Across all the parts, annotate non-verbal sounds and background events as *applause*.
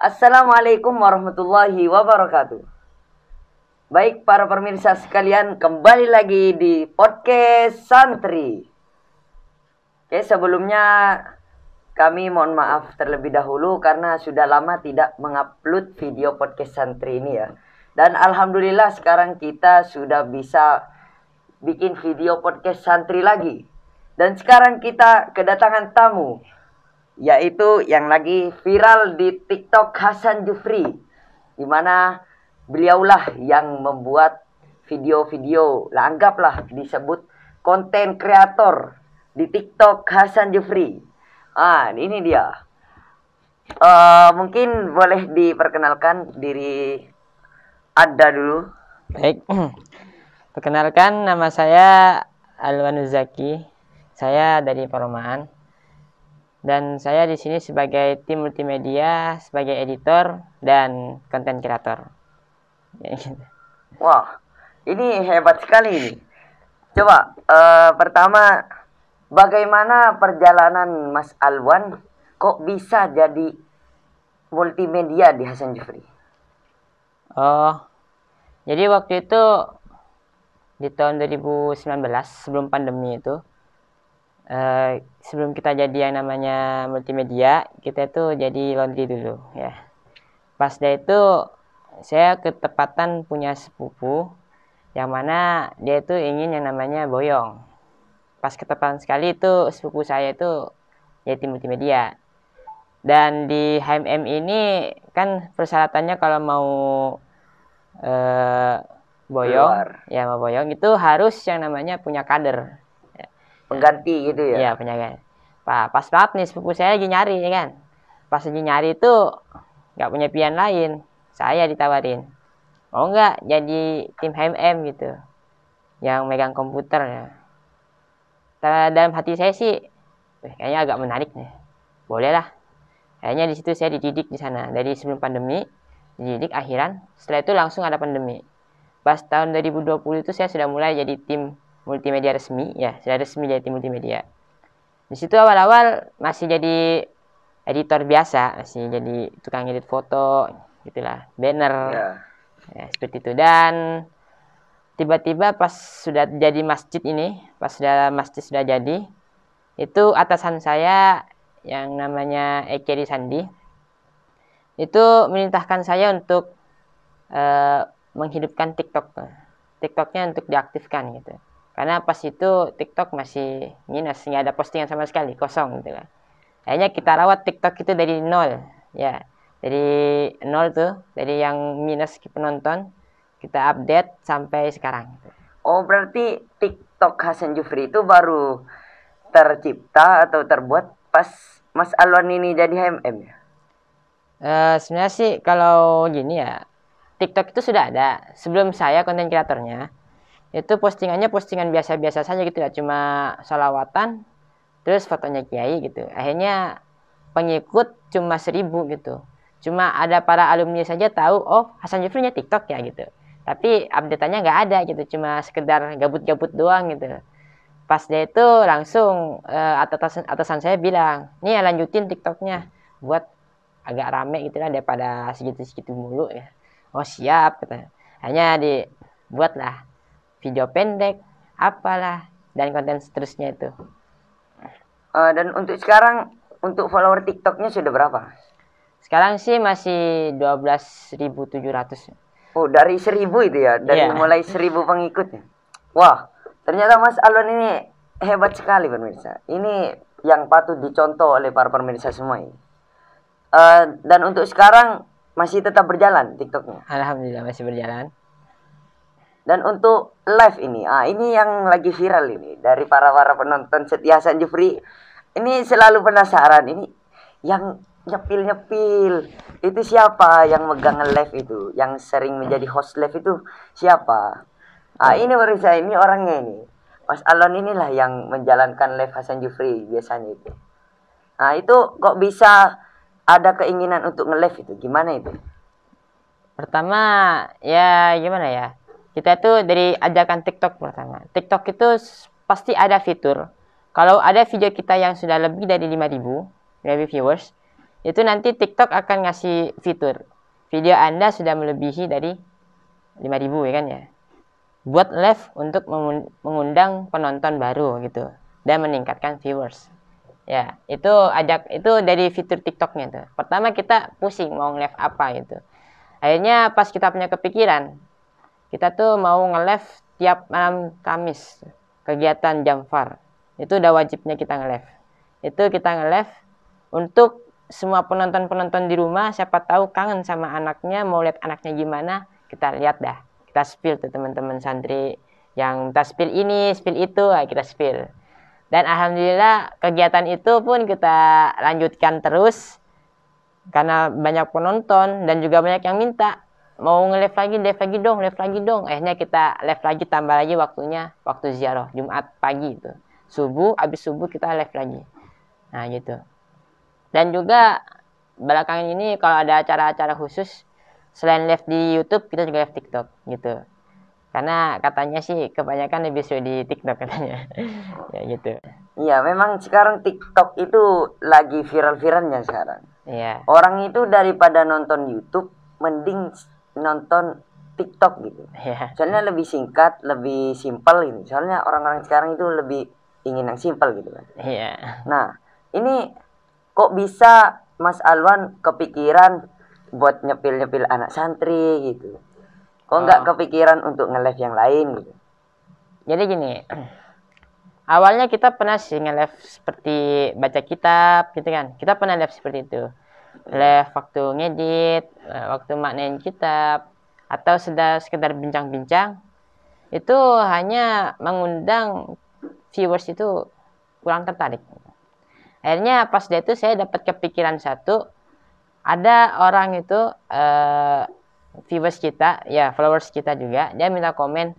Assalamualaikum warahmatullahi wabarakatuh. Baik para pemirsa sekalian, kembali lagi di podcast Santri. Oke, sebelumnya kami mohon maaf terlebih dahulu karena sudah lama tidak mengupload video podcast Santri ini ya. Dan alhamdulillah sekarang kita sudah bisa bikin video podcast Santri lagi. Dan sekarang kita kedatangan tamu yaitu yang lagi viral di TikTok Hasan Jufri di mana beliaulah yang membuat video-video anggaplah disebut konten kreator di TikTok Hasan Jufri ah ini dia uh, mungkin boleh diperkenalkan diri anda dulu baik *clears throat* perkenalkan nama saya Alwanuzaki saya dari Perumahan dan saya di sini sebagai tim multimedia, sebagai editor dan konten kreator. *laughs* Ya, gitu. Wah, ini hebat sekali ini. Coba uh, pertama bagaimana perjalanan Mas Alwan kok bisa jadi multimedia di Hasan Jufri? Oh, jadi waktu itu di tahun 2019 sebelum pandemi itu Eh, sebelum kita jadi yang namanya multimedia kita itu jadi laundry dulu ya pas dia itu saya ketepatan punya sepupu yang mana dia itu ingin yang namanya boyong pas ketepatan sekali itu sepupu saya itu jadi multimedia dan di HMM ini kan persyaratannya kalau mau eh, boyong Keluar. ya mau boyong itu harus yang namanya punya kader pengganti gitu ya iya penjaga pa, pas banget nih sepupu saya lagi nyari ya kan pas lagi nyari itu nggak punya pilihan lain saya ditawarin Oh nggak jadi tim HMM gitu yang megang komputer ya dalam hati saya sih eh, kayaknya agak menarik nih boleh lah kayaknya di situ saya dididik di sana dari sebelum pandemi dididik akhiran setelah itu langsung ada pandemi pas tahun 2020 itu saya sudah mulai jadi tim multimedia resmi ya sudah resmi jadi multimedia di situ awal-awal masih jadi editor biasa masih jadi tukang edit foto gitulah banner yeah. ya, seperti itu dan tiba-tiba pas sudah jadi masjid ini pas sudah masjid sudah jadi itu atasan saya yang namanya Ekeri Sandi itu menitahkan saya untuk uh, menghidupkan TikTok TikToknya untuk diaktifkan gitu karena pas itu TikTok masih minus nggak ada postingan sama sekali kosong gitu kan akhirnya kita rawat TikTok itu dari nol ya dari nol tuh dari yang minus penonton kita update sampai sekarang gitu. oh berarti TikTok Hasan Jufri itu baru tercipta atau terbuat pas Mas Alwan ini jadi HMM ya uh, sebenarnya sih kalau gini ya TikTok itu sudah ada sebelum saya konten kreatornya itu postingannya postingan biasa-biasa saja gitu ya cuma salawatan terus fotonya kiai gitu akhirnya pengikut cuma seribu gitu cuma ada para alumni saja tahu oh Hasan Jufri nya TikTok ya gitu tapi update-nya nggak ada gitu cuma sekedar gabut-gabut doang gitu pas dia itu langsung uh, atasan atasan saya bilang nih ya lanjutin TikToknya buat agak rame gitu lah daripada segitu-segitu mulu ya oh siap gitu. hanya dibuat lah video pendek, apalah, dan konten seterusnya itu. Uh, dan untuk sekarang, untuk follower TikToknya sudah berapa? Sekarang sih masih 12.700. Oh, dari 1.000 itu ya? Dari yeah. mulai 1.000 pengikutnya? Wah, ternyata Mas Alon ini hebat sekali pemirsa. Ini yang patut dicontoh oleh para pemirsa semua ini. Uh, dan untuk sekarang masih tetap berjalan TikToknya? Alhamdulillah masih berjalan. Dan untuk live ini, ah ini yang lagi viral ini dari para para penonton setia San Jufri. Ini selalu penasaran ini yang nyepil nyepil itu siapa yang megang live itu, yang sering menjadi host live itu siapa? Ah ini baru saya ini orangnya ini. Mas Alon inilah yang menjalankan live Hasan Jufri biasanya itu. Nah itu kok bisa ada keinginan untuk nge-live itu? Gimana itu? Pertama ya gimana ya? kita tuh dari ajakan TikTok pertama. TikTok itu pasti ada fitur. Kalau ada video kita yang sudah lebih dari 5000 ribu viewers, itu nanti TikTok akan ngasih fitur video Anda sudah melebihi dari 5000 ya kan ya. Buat live untuk mengundang penonton baru gitu dan meningkatkan viewers. Ya, itu ajak itu dari fitur TikToknya tuh. Pertama kita pusing mau live apa gitu. Akhirnya pas kita punya kepikiran, kita tuh mau nge-live tiap malam Kamis kegiatan Jamfar itu udah wajibnya kita nge-live itu kita nge-live untuk semua penonton-penonton di rumah siapa tahu kangen sama anaknya mau lihat anaknya gimana kita lihat dah kita spill tuh teman-teman santri yang kita spill ini spill itu ah, kita spill dan alhamdulillah kegiatan itu pun kita lanjutkan terus karena banyak penonton dan juga banyak yang minta mau nge-live lagi, live lagi dong, live lagi dong. Akhirnya kita live lagi, tambah lagi waktunya, waktu ziarah, Jumat pagi itu. Subuh, habis subuh kita live lagi. Nah gitu. Dan juga belakangan ini kalau ada acara-acara khusus, selain live di Youtube, kita juga live TikTok gitu. Karena katanya sih kebanyakan lebih seru di TikTok katanya. *laughs* ya gitu. Iya, memang sekarang TikTok itu lagi viral-viralnya sekarang. Iya. Orang itu daripada nonton YouTube, mending nonton TikTok gitu. Yeah. Soalnya lebih singkat, lebih simpel gitu. Soalnya orang-orang sekarang itu lebih ingin yang simpel gitu kan. Iya. Yeah. Nah, ini kok bisa Mas Alwan kepikiran buat nyepil-nyepil anak santri gitu. Kok nggak oh. kepikiran untuk nge yang lain gitu. Jadi gini, *clears throat* awalnya kita pernah sih nge seperti baca kitab gitu kan. Kita pernah live seperti itu oleh waktu ngedit, eh, waktu maknain kitab, atau sedar sekedar bincang-bincang, itu hanya mengundang viewers itu kurang tertarik. Akhirnya pas dia itu saya dapat kepikiran satu, ada orang itu uh, viewers kita, ya followers kita juga, dia minta komen,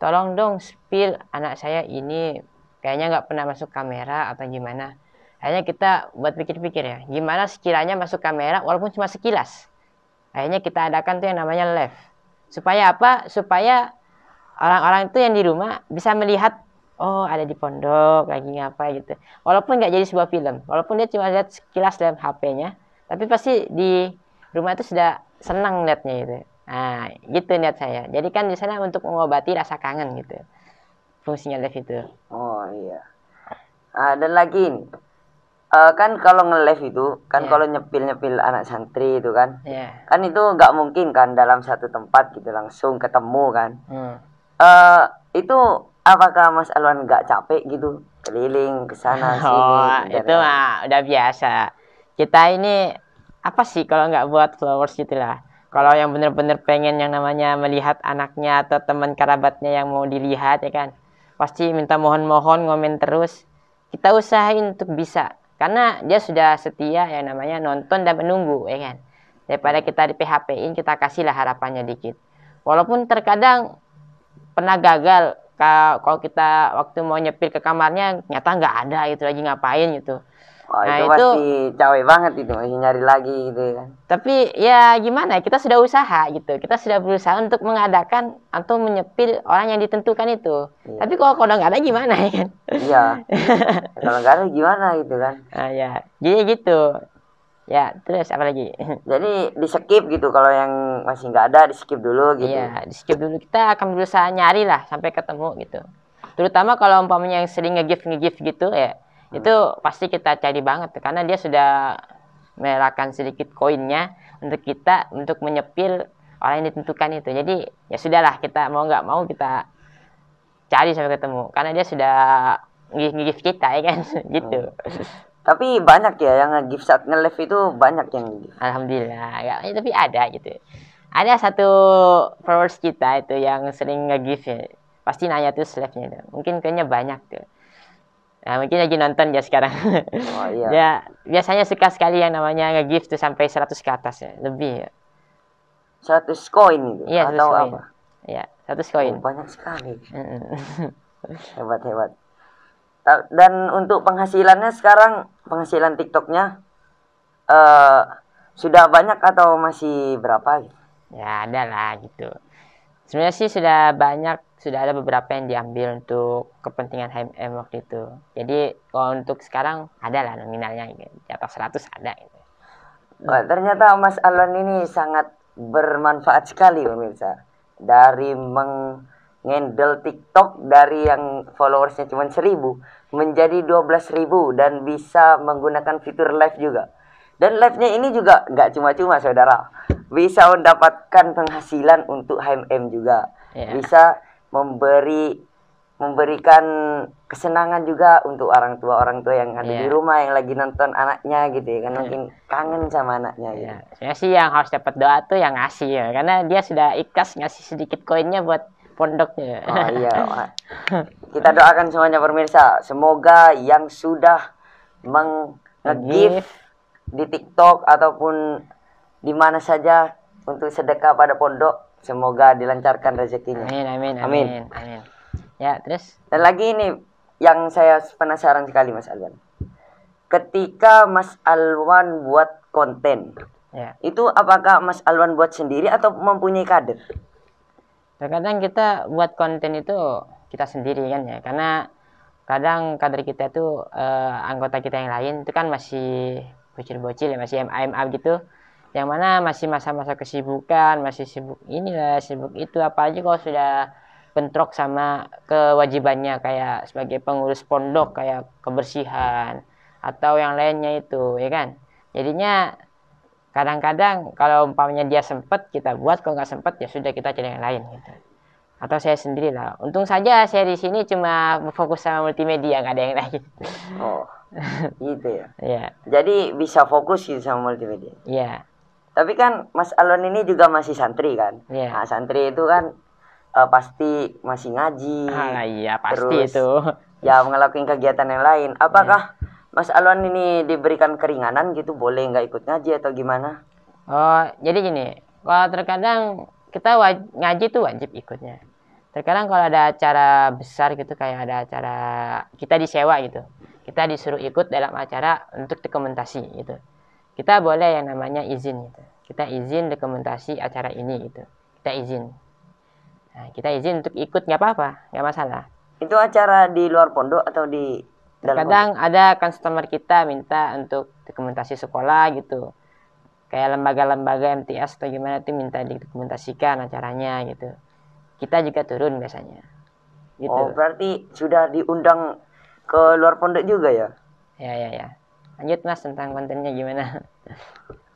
tolong dong spill anak saya ini kayaknya nggak pernah masuk kamera atau gimana Akhirnya kita buat pikir-pikir ya, gimana sekiranya masuk kamera walaupun cuma sekilas. Akhirnya kita adakan tuh yang namanya live. Supaya apa? Supaya orang-orang itu yang di rumah bisa melihat oh ada di pondok lagi ngapa gitu. Walaupun nggak jadi sebuah film, walaupun dia cuma lihat sekilas dalam HP-nya, tapi pasti di rumah itu sudah senang lihatnya gitu. Nah, gitu niat saya. Jadi kan di sana untuk mengobati rasa kangen gitu. Fungsinya live itu. Oh iya. Ada ah, lagi nih uh, kan kalau nge-live itu kan yeah. kalau nyepil-nyepil anak santri itu kan yeah. kan itu nggak mungkin kan dalam satu tempat gitu langsung ketemu kan hmm. uh, itu apakah Mas Alwan nggak capek gitu keliling ke sana *laughs* oh, sini itu mah udah biasa kita ini apa sih kalau nggak buat followers gitu lah kalau yang bener-bener pengen yang namanya melihat anaknya atau teman kerabatnya yang mau dilihat ya kan pasti minta mohon-mohon ngomen terus kita usahain untuk bisa karena dia sudah setia yang namanya nonton dan menunggu ya kan daripada hmm. kita di PHP in kita kasihlah harapannya dikit walaupun terkadang pernah gagal kalau kita waktu mau nyepir ke kamarnya nyata nggak ada itu lagi ngapain gitu Wah, oh, nah, itu, itu pasti cawe banget itu masih nyari lagi gitu kan. Tapi ya gimana? Ya, kita sudah usaha gitu. Kita sudah berusaha untuk mengadakan atau menyepil orang yang ditentukan itu. Iya. Tapi kalau kalau nggak ada gimana ya kan? Iya. *laughs* kalau nggak ada gimana gitu kan? Ah ya, jadi gitu. Ya, terus apa lagi? *laughs* Jadi di skip gitu kalau yang masih nggak ada di skip dulu gitu. Iya, di skip dulu. Kita akan berusaha nyari lah sampai ketemu gitu. Terutama kalau umpamanya yang sering nge-gift nge-gift gitu ya hmm. itu pasti kita cari banget karena dia sudah merahkan sedikit koinnya untuk kita untuk menyepil orang yang ditentukan itu jadi ya sudahlah kita mau nggak mau kita cari sampai ketemu karena dia sudah nge-gift kita ya kan *laughs* gitu hmm. tapi banyak ya yang nge-gift saat nge itu banyak yang alhamdulillah ya, ya, tapi ada gitu ada satu followers kita itu yang sering nge ya. pasti nanya tuh live nya mungkin kayaknya banyak tuh Nah, mungkin lagi nonton ya sekarang. Oh iya. *laughs* ya, biasanya suka sekali yang namanya nge-gift tuh sampai 100 ke atas ya, lebih ya. 100 koin itu ya, atau apa? Iya, 100 koin. Oh, banyak sekali. *laughs* hebat hebat. Dan untuk penghasilannya sekarang penghasilan TikToknya uh, sudah banyak atau masih berapa? Ya, ada lah gitu. Sebenarnya sih sudah banyak sudah ada beberapa yang diambil untuk kepentingan HMM waktu itu. Jadi kalau untuk sekarang ada lah nominalnya gitu. di atas 100 ada gitu. Oh, ternyata Mas Alon ini sangat bermanfaat sekali pemirsa. Dari mengendel TikTok dari yang followersnya cuma seribu menjadi 12.000 dan bisa menggunakan fitur live juga. Dan live-nya ini juga nggak cuma-cuma saudara. Bisa mendapatkan penghasilan untuk HMM juga. Yeah. Bisa memberi memberikan kesenangan juga untuk orang tua orang tua yang ada yeah. di iya. rumah yang lagi nonton anaknya gitu ya kan mungkin kangen sama anaknya ya gitu. Iya. Sebenarnya sih yang harus dapat doa tuh yang ngasih ya karena dia sudah ikhlas ngasih sedikit koinnya buat pondoknya. Oh *laughs* iya. Kita doakan semuanya pemirsa, semoga yang sudah meng ngegift di TikTok ataupun di mana saja untuk sedekah pada pondok Semoga dilancarkan rezekinya. Amin, amin, amin, amin. amin. Ya, terus? Dan lagi ini yang saya penasaran sekali Mas Alwan. Ketika Mas Alwan buat konten, ya. itu apakah Mas Alwan buat sendiri atau mempunyai kader? Terkadang kita buat konten itu kita sendiri kan ya, karena kadang kader kita itu eh, anggota kita yang lain itu kan masih bocil-bocil ya, masih ma gitu yang mana masih masa-masa kesibukan, masih sibuk inilah, sibuk itu apa aja kalau sudah bentrok sama kewajibannya kayak sebagai pengurus pondok kayak kebersihan atau yang lainnya itu, ya kan? Jadinya kadang-kadang kalau umpamanya dia sempat kita buat, kalau nggak sempat ya sudah kita cari yang lain gitu. Atau saya sendiri lah. Untung saja saya di sini cuma fokus sama multimedia, nggak ada yang lain. Oh, gitu ya. *laughs* Iya. Jadi bisa fokus sih gitu sama multimedia. Iya. Yeah tapi kan Mas Alon ini juga masih santri kan. Yeah. Nah, santri itu kan uh, pasti masih ngaji. Ah, iya, pasti terus, itu. *laughs* Ya, ngelakuin kegiatan yang lain. Apakah yeah. Mas Alon ini diberikan keringanan gitu boleh nggak ikut ngaji atau gimana? Oh, jadi gini, kalau terkadang kita waj- ngaji tuh wajib ikutnya. Terkadang kalau ada acara besar gitu kayak ada acara kita disewa gitu. Kita disuruh ikut dalam acara untuk dokumentasi gitu kita boleh yang namanya izin gitu. kita izin dokumentasi acara ini gitu kita izin nah, kita izin untuk ikut nggak apa-apa nggak masalah itu acara di luar pondok atau di dalam kadang pondok? ada customer kita minta untuk dokumentasi sekolah gitu kayak lembaga-lembaga MTS atau gimana itu minta didokumentasikan acaranya gitu kita juga turun biasanya gitu. oh berarti sudah diundang ke luar pondok juga ya ya ya ya lanjut mas tentang kontennya gimana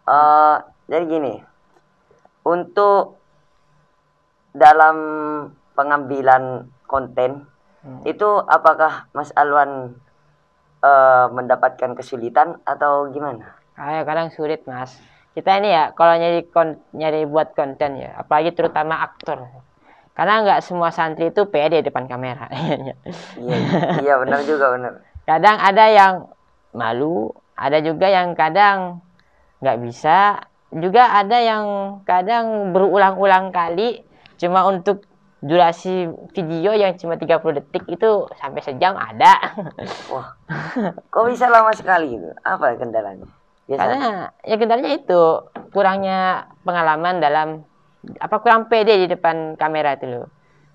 uh, *laughs* jadi gini untuk dalam pengambilan konten hmm. itu apakah Mas Alwan uh, mendapatkan kesulitan atau gimana? Ayo ah, kadang sulit mas. Kita ini ya kalau nyari kon nyari buat konten ya, apalagi terutama aktor. Karena nggak semua santri itu pede depan kamera. *laughs* Ya kan ya? iya, iya benar juga benar. Kadang ada yang malu ada juga yang kadang nggak bisa juga ada yang kadang berulang-ulang kali cuma untuk durasi video yang cuma 30 detik itu sampai sejam ada. *laughs* Wah. Kok bisa lama sekali itu? Apa kendalanya? Biasanya. Karena ya kendalanya itu kurangnya pengalaman dalam apa kurang pede di depan kamera itu loh.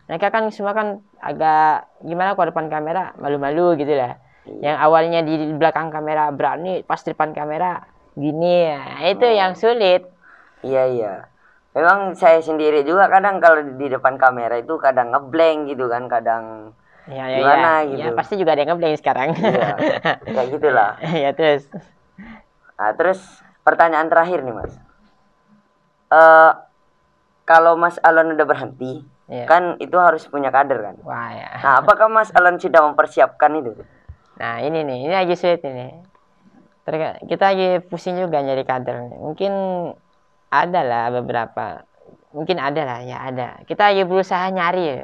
Mereka kan semua kan agak gimana kalau depan kamera malu-malu gitu lah. Gitu. yang awalnya di belakang kamera berani pas di depan kamera gini ya itu hmm. yang sulit iya iya memang saya sendiri juga kadang kalau di depan kamera itu kadang ngeblank gitu kan kadang ya, ya, gimana ya. gitu ya, pasti juga ada yang ngeblank sekarang ya, kayak gitulah *laughs* ya terus nah, terus pertanyaan terakhir nih mas uh, kalau mas Alon udah berhenti ya. kan itu harus punya kader kan Wah, ya. nah apakah mas Alon sudah mempersiapkan itu Nah ini nih, ini lagi sulit ini. Terga kita lagi pusing juga nyari kader. Mungkin ada lah beberapa. Mungkin ada lah, ya ada. Kita lagi berusaha nyari ya.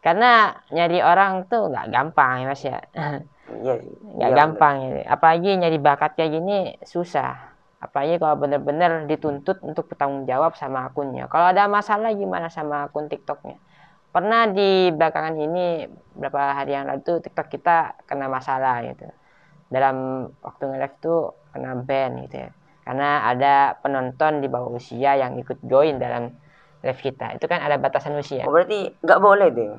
Karena nyari orang tuh nggak gampang ya mas ya. Iya, nggak iya, gampang ya. Apalagi nyari bakat kayak gini susah. Apalagi kalau bener-bener dituntut untuk bertanggung jawab sama akunnya. Kalau ada masalah gimana sama akun TikToknya? pernah di belakangan ini beberapa hari yang lalu tuh TikTok kita kena masalah gitu dalam waktu nge-live tuh kena ban gitu ya karena ada penonton di bawah usia yang ikut join dalam live kita itu kan ada batasan usia oh, berarti nggak boleh deh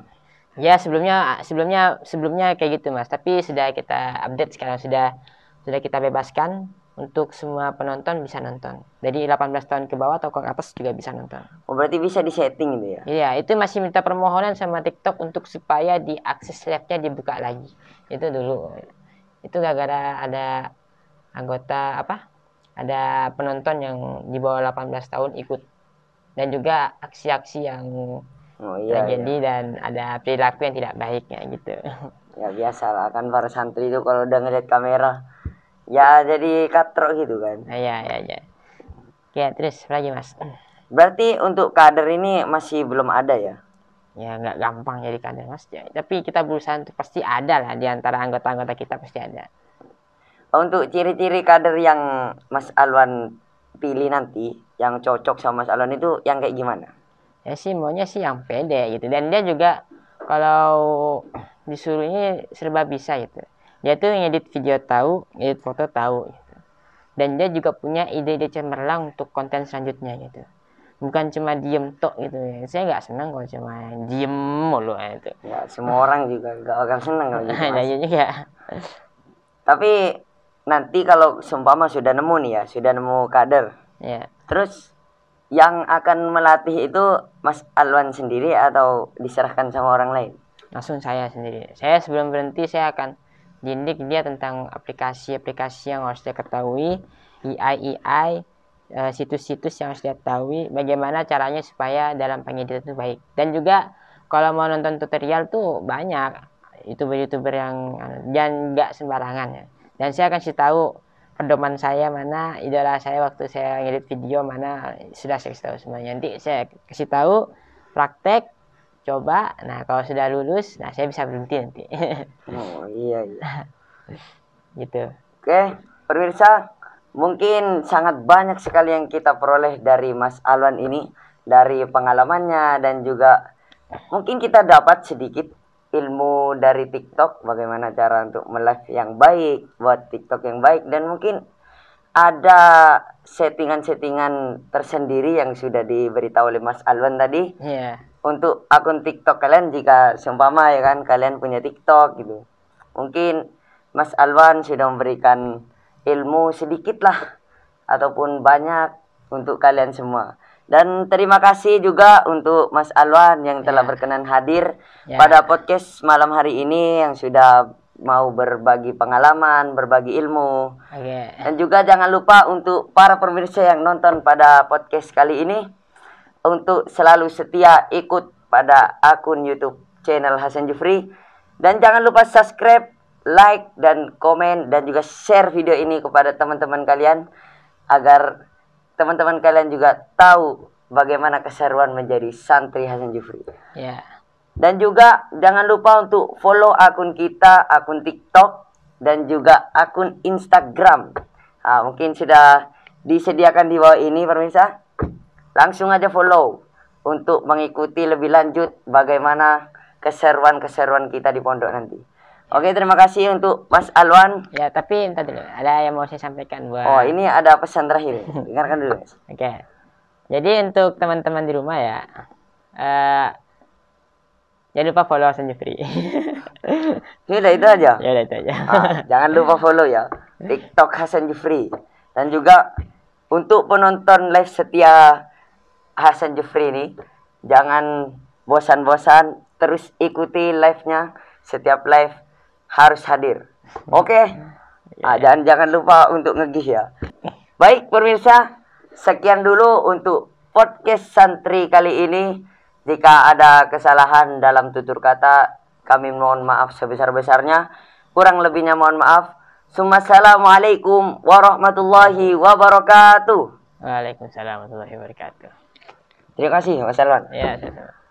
ya sebelumnya sebelumnya sebelumnya kayak gitu mas tapi sudah kita update sekarang sudah sudah kita bebaskan untuk semua penonton bisa nonton. Jadi 18 tahun ke bawah atau ke atas juga bisa nonton. Oh, berarti bisa di setting gitu ya? Iya, itu masih minta permohonan sama TikTok untuk supaya di akses live-nya dibuka lagi. Itu dulu. Itu gara-gara ada anggota apa? Ada penonton yang di bawah 18 tahun ikut. Dan juga aksi-aksi yang oh, iya, terjadi iya. dan ada perilaku yang tidak baiknya gitu. Ya biasa lah kan para santri itu kalau udah ngeliat kamera ya jadi katrok gitu kan iya iya iya ya terus lagi mas berarti untuk kader ini masih belum ada ya ya nggak gampang jadi kader mas ya, tapi kita berusaha untuk pasti ada lah di antara anggota-anggota kita pasti ada untuk ciri-ciri kader yang Mas Alwan pilih nanti yang cocok sama Mas Alwan itu yang kayak gimana ya sih maunya sih yang pede gitu dan dia juga kalau disuruhnya serba bisa gitu dia tuh ngedit video tahu ngedit foto tahu gitu. dan dia juga punya ide-ide cemerlang untuk konten selanjutnya gitu bukan cuma diem tok gitu ya saya nggak senang kalau cuma diem mulu eh, itu ya semua orang juga nggak akan senang kalau gitu *laughs* ya juga iya, iya. tapi nanti kalau seumpama sudah nemu nih ya sudah nemu kader ya terus yang akan melatih itu Mas Alwan sendiri atau diserahkan sama orang lain langsung saya sendiri saya sebelum berhenti saya akan didik dia tentang aplikasi-aplikasi yang harus dia ketahui, EI-EI, eh, situs-situs yang harus dia ketahui, bagaimana caranya supaya dalam pengeditan itu baik. Dan juga kalau mau nonton tutorial tuh banyak youtuber-youtuber yang dan nggak sembarangan ya. Dan saya akan sih tahu pedoman saya mana, idola saya waktu saya ngedit video mana sudah saya kasih tahu semuanya. Nanti saya kasih tahu praktek coba nah kalau sudah lulus nah saya bisa berhenti nanti *laughs* oh iya iya gitu oke pemirsa mungkin sangat banyak sekali yang kita peroleh dari Mas Alwan ini dari pengalamannya dan juga mungkin kita dapat sedikit ilmu dari TikTok bagaimana cara untuk melive yang baik buat TikTok yang baik dan mungkin ada settingan-settingan tersendiri yang sudah diberitahu oleh Mas Alwan tadi. Iya. Yeah untuk akun TikTok kalian jika seumpama ya kan kalian punya TikTok gitu. Mungkin Mas Alwan sudah memberikan ilmu sedikit lah ataupun banyak untuk kalian semua. Dan terima kasih juga untuk Mas Alwan yang telah yeah. berkenan hadir yeah. pada podcast malam hari ini yang sudah mau berbagi pengalaman, berbagi ilmu. Okay. Ya. Dan juga jangan lupa untuk para pemirsa yang nonton pada podcast kali ini untuk selalu setia ikut pada akun YouTube channel Hasan Jufri dan jangan lupa subscribe, like dan komen dan juga share video ini kepada teman-teman kalian agar teman-teman kalian juga tahu bagaimana keseruan menjadi santri Hasan Jufri. Ya. Yeah. Dan juga jangan lupa untuk follow akun kita, akun TikTok dan juga akun Instagram. Nah, mungkin sudah disediakan di bawah ini, pemirsa. Langsung aja follow untuk mengikuti lebih lanjut bagaimana keseruan-keseruan kita di pondok nanti. Oke, terima kasih untuk Mas Alwan. Ya, tapi entar dulu. Ada yang mau saya sampaikan buat Oh, ini ada pesan terakhir. *laughs* Dengarkan dulu. Oke. Jadi untuk teman-teman di rumah ya, uh, jangan lupa follow Hasan Jufri. *laughs* ya itu aja. Ya itu aja. Ah, jangan lupa follow ya TikTok Hasan Jufri dan juga untuk penonton live setia Hasan Jufri ini jangan bosan-bosan terus ikuti live-nya setiap live harus hadir oke okay? Iya. yeah. dan jangan lupa untuk ngegih ya baik pemirsa sekian dulu untuk podcast santri kali ini jika ada kesalahan dalam tutur kata kami mohon maaf sebesar-besarnya kurang lebihnya mohon maaf Assalamualaikum warahmatullahi wabarakatuh. Waalaikumsalam warahmatullahi wabarakatuh. Terima kasih Mas Elvan. Ya,